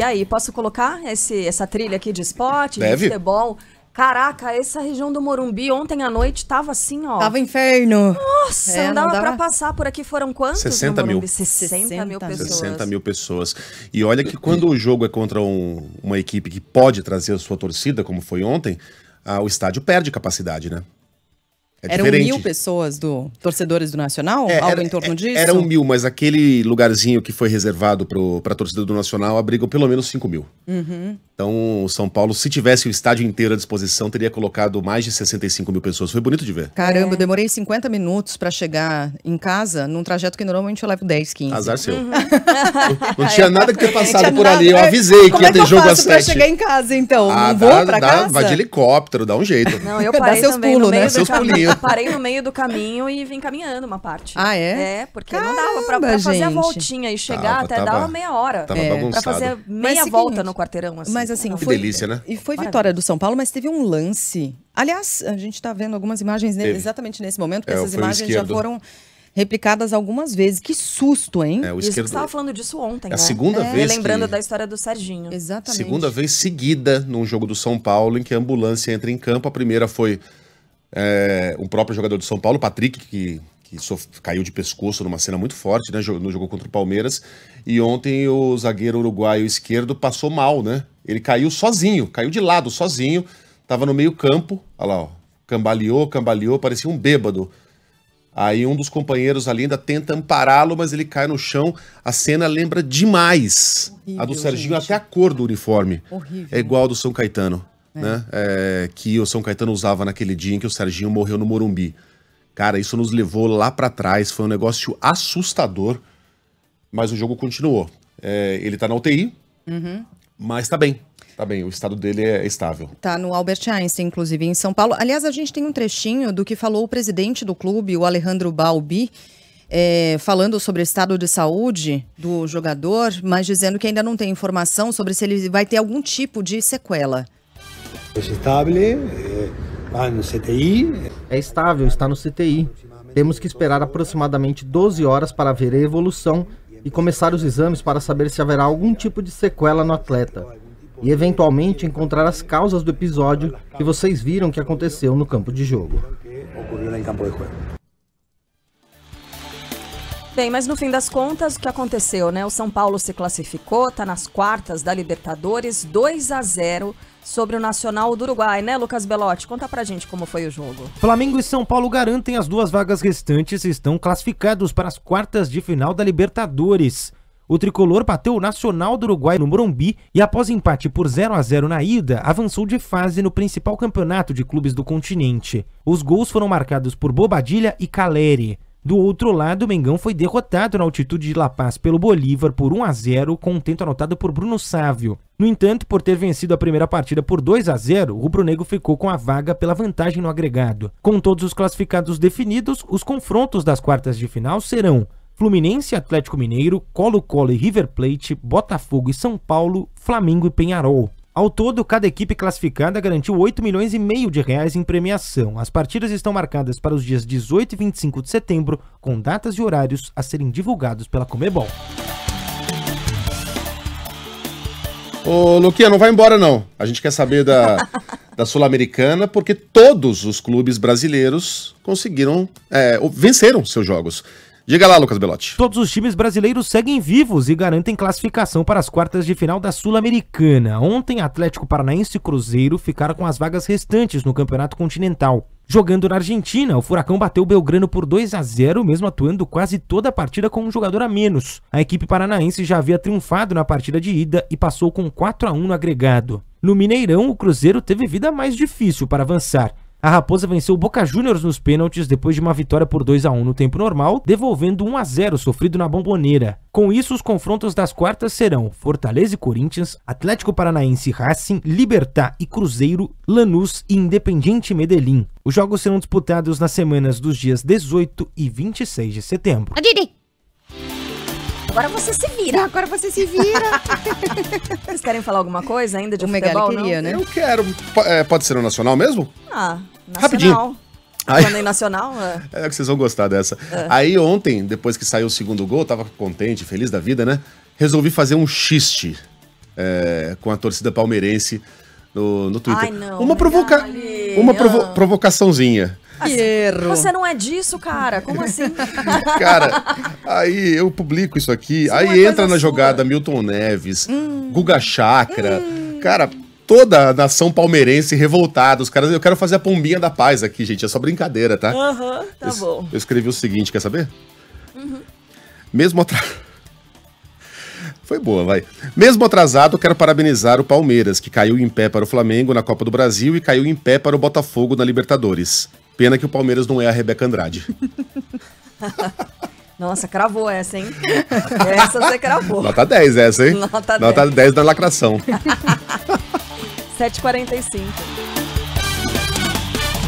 E aí, posso colocar esse, essa trilha aqui de esporte, Deve. de futebol? Caraca, essa região do Morumbi ontem à noite tava assim, ó. Tava inferno. Nossa, é, não, dava não dava pra passar por aqui. Foram quantos? 60 mil. 60, 60 mil pessoas. 60 mil pessoas. E olha que quando o jogo é contra um, uma equipe que pode trazer a sua torcida, como foi ontem, ah, o estádio perde capacidade, né? É Eram diferente. mil pessoas do torcedores do Nacional? É, algo era, em torno é, disso? Eram mil, mas aquele lugarzinho que foi reservado para a torcida do Nacional abrigou pelo menos 5 mil. Uhum. Então, o São Paulo, se tivesse o estádio inteiro à disposição, teria colocado mais de 65 mil pessoas. Foi bonito de ver. Caramba, eu é. demorei 50 minutos para chegar em casa num trajeto que normalmente eu levo 10, 15. Azar seu. Uhum. não, tinha nada que ter passado por nada. ali. Eu avisei Como que ia é ter eu jogo às 7. Pra chegar em casa, então? Ah, não vou pra dá, casa? Vai de helicóptero, dá um jeito. Não, eu parei dá seus pulos, né? Seus pulinhos. Eu parei no meio do caminho e vim caminhando uma parte. Ah, é? É, porque Caramba, não dava pra, pra fazer a voltinha e chegar tava, até tava, dava meia hora. Tava é. Pra fazer meia é seguinte, volta no quarteirão, assim. Mas assim, que foi, delícia, né? E foi vitória do São Paulo, mas teve um lance. Aliás, a gente tá vendo algumas imagens nele, exatamente nesse momento, porque é, essas imagens esquerdo. já foram replicadas algumas vezes. Que susto, hein? É, o esquerdo... estava falando disso ontem. É a né? segunda é. vez. Lembrando que... da história do Serginho. Exatamente. Segunda vez seguida num jogo do São Paulo em que a ambulância entra em campo. A primeira foi é, um próprio jogador do São Paulo, Patrick, que, que caiu de pescoço numa cena muito forte, né? Jogou, jogou contra o Palmeiras. E ontem o zagueiro uruguaio esquerdo passou mal, né? Ele caiu sozinho, caiu de lado, sozinho. Tava no meio campo, olha lá, ó, cambaleou, cambaleou, parecia um bêbado. Aí um dos companheiros ali ainda tenta ampará-lo, mas ele cai no chão. A cena lembra demais Horrível, a do Serginho, gente. até a cor do uniforme. Horrível. É igual a do São Caetano é. né? É, que o São Caetano usava naquele dia em que o Serginho morreu no Morumbi. Cara, isso nos levou lá para trás, foi um negócio assustador, mas o jogo continuou. É, ele tá na UTI, uhum. mas tá bem. Tá bem, o estado dele é estável. Tá no Albert Einstein, inclusive, em São Paulo. Aliás, a gente tem um trechinho do que falou o presidente do clube, o Alejandro Balbi, é, falando sobre o estado de saúde do jogador, mas dizendo que ainda não tem informação sobre se ele vai ter algum tipo de sequela. É, é estável, está no CTI. Temos que esperar aproximadamente 12 horas para ver a evolução e começar os exames para saber se haverá algum tipo de sequela no atleta e eventualmente encontrar as causas do episódio que vocês viram que aconteceu no campo de jogo. Tem, mas no fim das contas, o que aconteceu, né? O São Paulo se classificou, está nas quartas da Libertadores, 2 a 0 sobre o Nacional do Uruguai, né, Lucas Belotti? Conta pra gente como foi o jogo. Flamengo e São Paulo garantem as duas vagas restantes e estão classificados para as quartas de final da Libertadores. O tricolor bateu o Nacional do Uruguai no Morumbi e, após empate por 0 a 0 na ida, avançou de fase no principal campeonato de clubes do continente. Os gols foram marcados por Bobadilha e Caleri. Do outro lado, o Mengão foi derrotado na altitude de La Paz pelo Bolívar por 1 a 0, com um tento anotado por Bruno Sávio. No entanto, por ter vencido a primeira partida por 2 a 0, o rubro-negro ficou com a vaga pela vantagem no agregado. Com todos os classificados definidos, os confrontos das quartas de final serão Fluminense, Atlético Mineiro, Colo-Colo e River Plate, Botafogo e São Paulo, Flamengo e Penharol. Ao todo, cada equipe classificada garantiu 8 milhões e meio de reais em premiação. As partidas estão marcadas para os dias 18 e 25 de setembro, com datas e horários a serem divulgados pela Comebol. Ô, Luquinha, não vai embora não. A gente quer saber da, da Sul-Americana, porque todos os clubes brasileiros conseguiram, é, venceram seus jogos. Diga lá, Lucas Belotti. Todos os times brasileiros seguem vivos e garantem classificação para as quartas de final da Sul-Americana. Ontem, Atlético Paranaense e Cruzeiro ficaram com as vagas restantes no Campeonato Continental. Jogando na Argentina, o Furacão bateu o Belgrano por 2 a 0, mesmo atuando quase toda a partida com um jogador a menos. A equipe paranaense já havia triunfado na partida de ida e passou com 4 a 1 no agregado. No Mineirão, o Cruzeiro teve vida mais difícil para avançar. A Raposa venceu o Boca Juniors nos pênaltis depois de uma vitória por 2 a 1 no tempo normal, devolvendo 1 a 0 sofrido na Bomboneira. Com isso, os confrontos das quartas serão Fortaleza e Corinthians, Atlético Paranaense Racing, Libertar e Cruzeiro, Lanús e Independiente Medellín. Os jogos serão disputados nas semanas dos dias 18 e 26 de setembro. Agora você se vira. Agora você se vira. Vocês querem falar alguma coisa ainda de o futebol? Queria, né? Eu quero. É, pode ser no Nacional mesmo? Ah, Nacional. Rapidinho. Aí, Falando Nacional? É... é que vocês vão gostar dessa. É. Aí ontem, depois que saiu o segundo gol, tava contente, feliz da vida, né? Resolvi fazer um xiste é, com a torcida palmeirense no, no Twitter. Ai, não, uma provoca... uma provo... Ah. provocaçãozinha. Assim, Você não é disso, cara. Como assim? cara, aí eu publico isso aqui. Isso é aí é entra na sua. jogada Milton Neves, hum. Guga Chakra. Hum. Cara, toda a nação palmeirense revoltada. Os caras, eu quero fazer a pombinha da paz aqui, gente. É só brincadeira, tá? Aham, uhum, tá eu, bom. Eu escrevi o seguinte, quer saber? Uhum. Mesmo atrás. Foi boa, vai. Mesmo atrasado, quero parabenizar o Palmeiras, que caiu em pé para o Flamengo na Copa do Brasil e caiu em pé para o Botafogo na Libertadores. Pena que o Palmeiras não é a Rebeca Andrade. Nossa, cravou essa, hein? Essa você cravou. Nota 10 essa, hein? Nota 10. Nota 10 da lacração. 7h45.